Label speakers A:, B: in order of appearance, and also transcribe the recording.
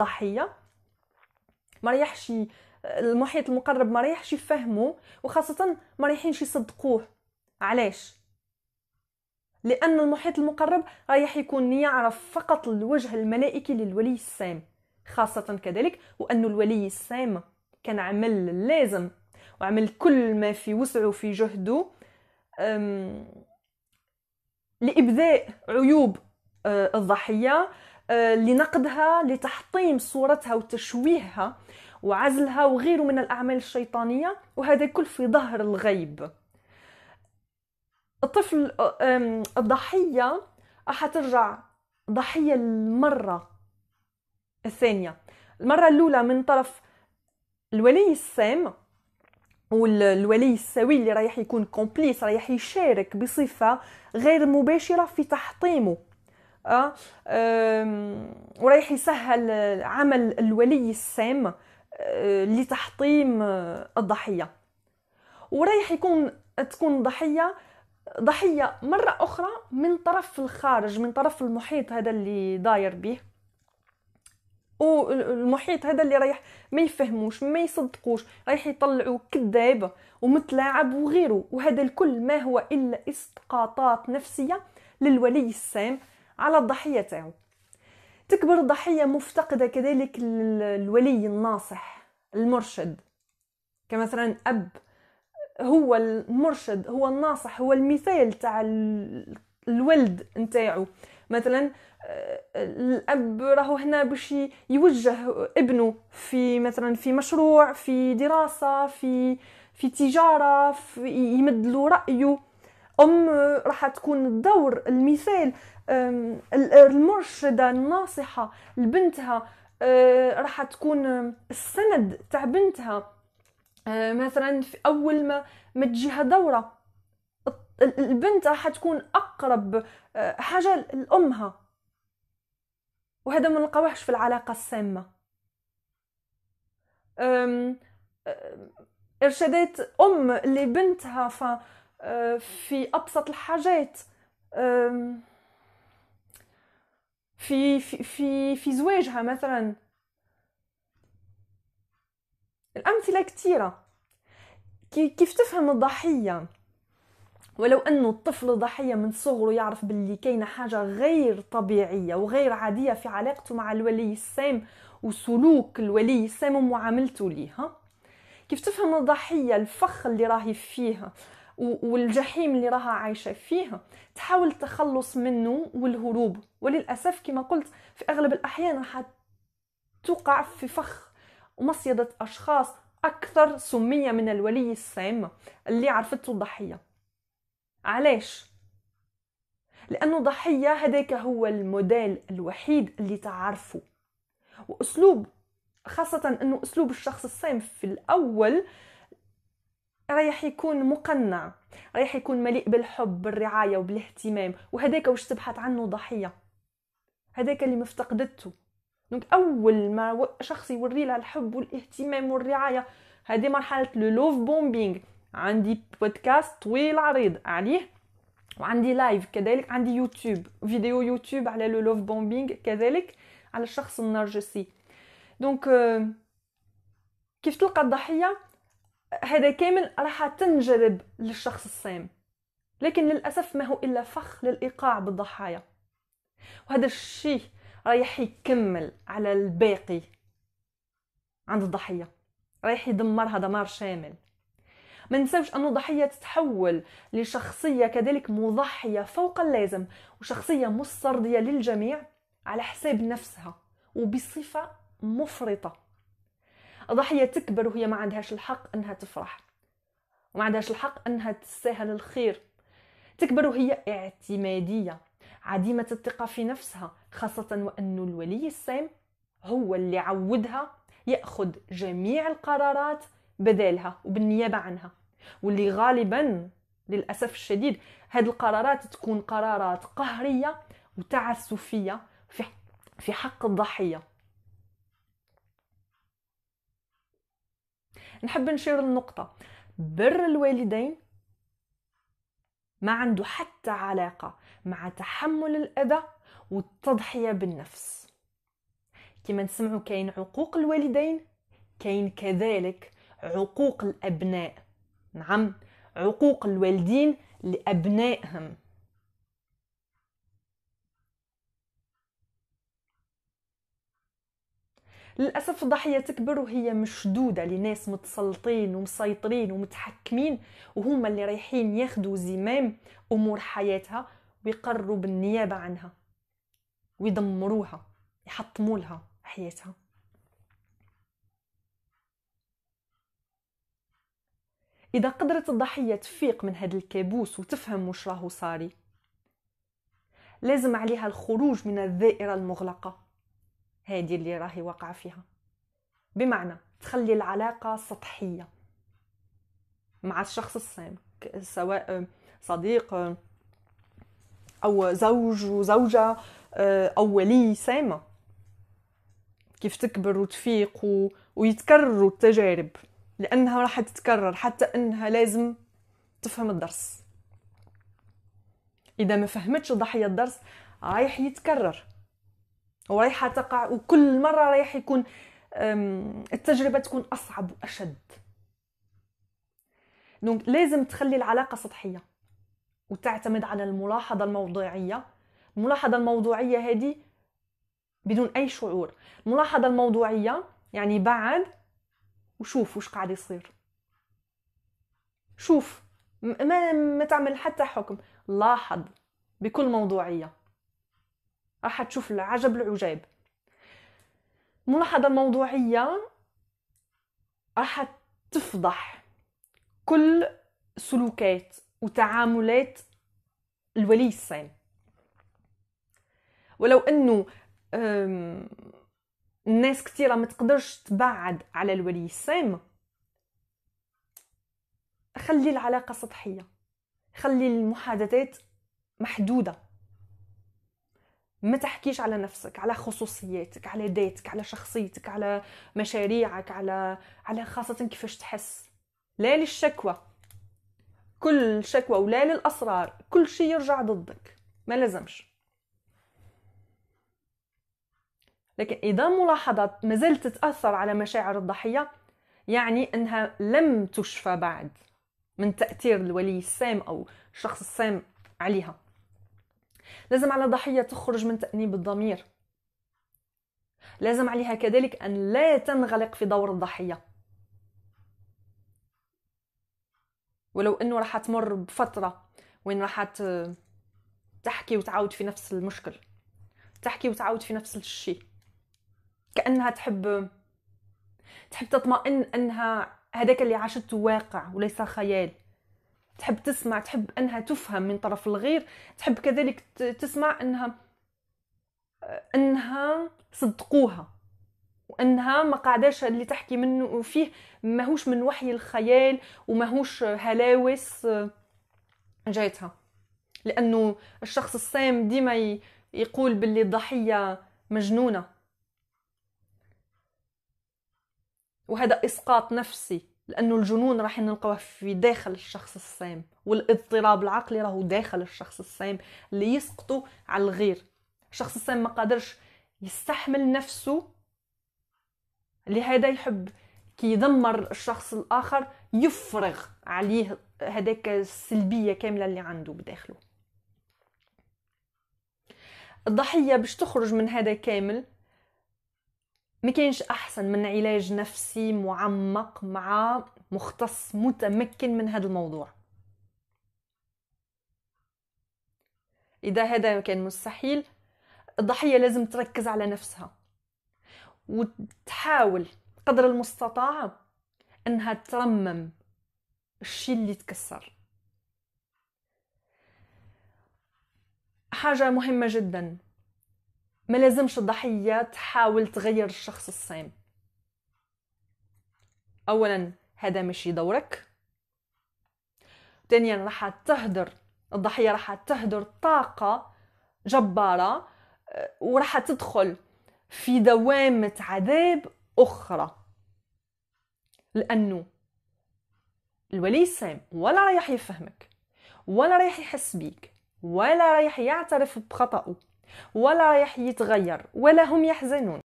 A: الضحيه ما ريحش المحيط المقرب ما ريحش يفهمه وخاصه ما ريحينش يصدقوه علاش لان المحيط المقرب رايح يكون يعرف فقط الوجه الملائكي للولي السام خاصه كذلك وان الولي السام كان عمل اللازم وعمل كل ما في وسعه في جهده لابداء عيوب أه، الضحيه آه، لنقدها لتحطيم صورتها وتشويهها وعزلها وغيره من الأعمال الشيطانية وهذا كل في ظهر الغيب الطفل آه، الضحية حترجع ضحية المرة الثانية المرة الأولى من طرف الولي السام والولي السوي اللي رايح يكون كومبليس رايح يشارك بصفة غير مباشرة في تحطيمه أه؟ ورايح يسهل عمل الولي السام آه، لتحطيم الضحية ورايح يكون تكون ضحية ضحية مرة أخرى من طرف الخارج من طرف المحيط هذا اللي داير به والمحيط هذا اللي رايح ما يفهموش ما يصدقوش رايح يطلعوا كذاب ومتلاعب وغيره وهذا الكل ما هو إلا إسقاطات نفسية للولي السام على الضحيه تاعو تكبر الضحيه مفتقده كذلك الولي الناصح المرشد كمثلا اب هو المرشد هو الناصح هو المثال تاع الولد نتاعو مثلا الاب راهو هنا باش يوجه ابنه في مثلا في مشروع في دراسه في في تجاره في يمد له رايه ام راح تكون الدور المثال المرشده الناصحه لبنتها أه، راح تكون السند تاع بنتها أه، مثلا في اول ما ما تجيها دوره البنت راح تكون اقرب أه، حاجه لامها وهذا ما نلقاوهش في العلاقه السامه ارشادات ام لبنتها ف في ابسط الحاجات في في في, زواجها مثلا الامثله كثيره كيف تفهم الضحيه ولو انه الطفل ضحيه من صغره يعرف باللي كاينه حاجه غير طبيعيه وغير عاديه في علاقته مع الولي السام وسلوك الولي السام ومعاملته ليها كيف تفهم الضحيه الفخ اللي راهي فيها والجحيم اللي راها عايشه فيه تحاول التخلص منه والهروب وللاسف كما قلت في اغلب الاحيان راح تقع في فخ ومصيده اشخاص اكثر سميه من الولي السام اللي عرفته الضحيه علاش لانه ضحيه هذاك هو الموديل الوحيد اللي تعرفه واسلوب خاصه انه اسلوب الشخص السام في الاول آه رايح يكون مقنع رايح يكون مليء بالحب بالرعايه وبالاهتمام وهذاك واش تبحث عنه ضحيه هذاك اللي مفتقدته دونك اول ما شخص يوري لها الحب والاهتمام والرعايه هذه مرحله لوف بومبينغ عندي بودكاست طويل عريض عليه وعندي لايف كذلك عندي يوتيوب فيديو يوتيوب على لو لوف بومبينغ كذلك على الشخص النرجسي دونك آه، كيف تلقى الضحيه هذا كامل راح تنجذب للشخص الصام لكن للأسف ما هو إلا فخ للإيقاع بالضحايا وهذا الشيء رايح يكمل على الباقي عند الضحية رايح يدمرها دمار شامل ما ننساوش أن الضحية تتحول لشخصية كذلك مضحية فوق اللازم وشخصية مسترضية للجميع على حساب نفسها وبصفة مفرطة ضحية تكبر وهي ما عندهاش الحق أنها تفرح وما عندهاش الحق أنها تستاهل الخير تكبر وهي اعتمادية عديمة الثقة في نفسها خاصة وأن الولي السام هو اللي عودها يأخذ جميع القرارات بدالها وبالنيابة عنها واللي غالبا للأسف الشديد هذه القرارات تكون قرارات قهرية وتعسفية في حق الضحية نحب نشير النقطة بر الوالدين ما عنده حتى علاقة مع تحمل الأذى والتضحية بالنفس كما نسمعوا كاين عقوق الوالدين كاين كذلك عقوق الأبناء نعم عقوق الوالدين لأبنائهم للاسف الضحيه تكبر وهي مشدوده لناس متسلطين ومسيطرين ومتحكمين وهما اللي رايحين ياخذوا زمام امور حياتها ويقروا بالنيابه عنها ويدمروها يحطموا لها حياتها اذا قدرت الضحيه تفيق من هذا الكابوس وتفهم واش راهو صاري لازم عليها الخروج من الدائره المغلقه هذه اللي راهي واقعه فيها بمعنى تخلي العلاقه سطحيه مع الشخص الصامك سواء صديق او زوج وزوجه او ولي سامه كيف تكبر وتفيق و... ويتكرروا التجارب لانها راح تتكرر حتى انها لازم تفهم الدرس اذا ما فهمتش ضحيه الدرس رايح يتكرر ورايحه تقع وكل مره رايح يكون التجربه تكون اصعب واشد دونك لازم تخلي العلاقه سطحيه وتعتمد على الملاحظه الموضوعيه الملاحظه الموضوعيه هذه بدون اي شعور الملاحظه الموضوعيه يعني بعد وشوف وش قاعد يصير شوف ما ما تعمل حتى حكم لاحظ بكل موضوعيه راح تشوف العجب العجاب ملاحظه موضوعيه راح تفضح كل سلوكات وتعاملات الولي الصين ولو انه الناس كثيرة ما تقدرش تبعد على الولي السام خلي العلاقة سطحية خلي المحادثات محدودة ما تحكيش على نفسك على خصوصياتك على ذاتك على شخصيتك على مشاريعك على على خاصة كيفاش تحس لا للشكوى كل شكوى ولا للأسرار كل شيء يرجع ضدك ما لازمش لكن إذا ملاحظات ما زالت تتأثر على مشاعر الضحية يعني أنها لم تشفى بعد من تأثير الولي السام أو الشخص السام عليها لازم على ضحية تخرج من تأنيب الضمير لازم عليها كذلك أن لا تنغلق في دور الضحية ولو أنه راح تمر بفترة وين راح تحكي وتعاود في نفس المشكل تحكي وتعاود في نفس الشيء كأنها تحب تحب تطمئن أنها هذاك اللي عاشته واقع وليس خيال تحب تسمع تحب انها تفهم من طرف الغير تحب كذلك تسمع انها انها صدقوها وانها ما قاعداش اللي تحكي منه فيه ماهوش من وحي الخيال وماهوش هلاوس جايتها لانه الشخص السام ديما يقول باللي الضحيه مجنونه وهذا اسقاط نفسي لانه الجنون راح نلقاوه في داخل الشخص الصام والاضطراب العقلي راهو داخل الشخص الصام اللي يسقطوا على الغير الشخص الصام ما قادرش يستحمل نفسه لهذا يحب كي يدمر الشخص الاخر يفرغ عليه هذاك السلبيه كامله اللي عنده بداخله الضحيه باش تخرج من هذا كامل ما كانش احسن من علاج نفسي معمق مع مختص متمكن من هذا الموضوع اذا هذا كان مستحيل الضحيه لازم تركز على نفسها وتحاول قدر المستطاع انها ترمم الشيء اللي تكسر حاجه مهمه جدا ما لازمش الضحيه تحاول تغير الشخص الصعيب اولا هذا ماشي دورك ثانيا راح تهدر الضحيه راح تهدر طاقه جباره آه، وراح تدخل في دوامه عذاب اخرى لانه الولي سام ولا رايح يفهمك ولا رايح يحس بيك ولا رايح يعترف بخطأه ولا رايح يتغير ولا هم يحزنون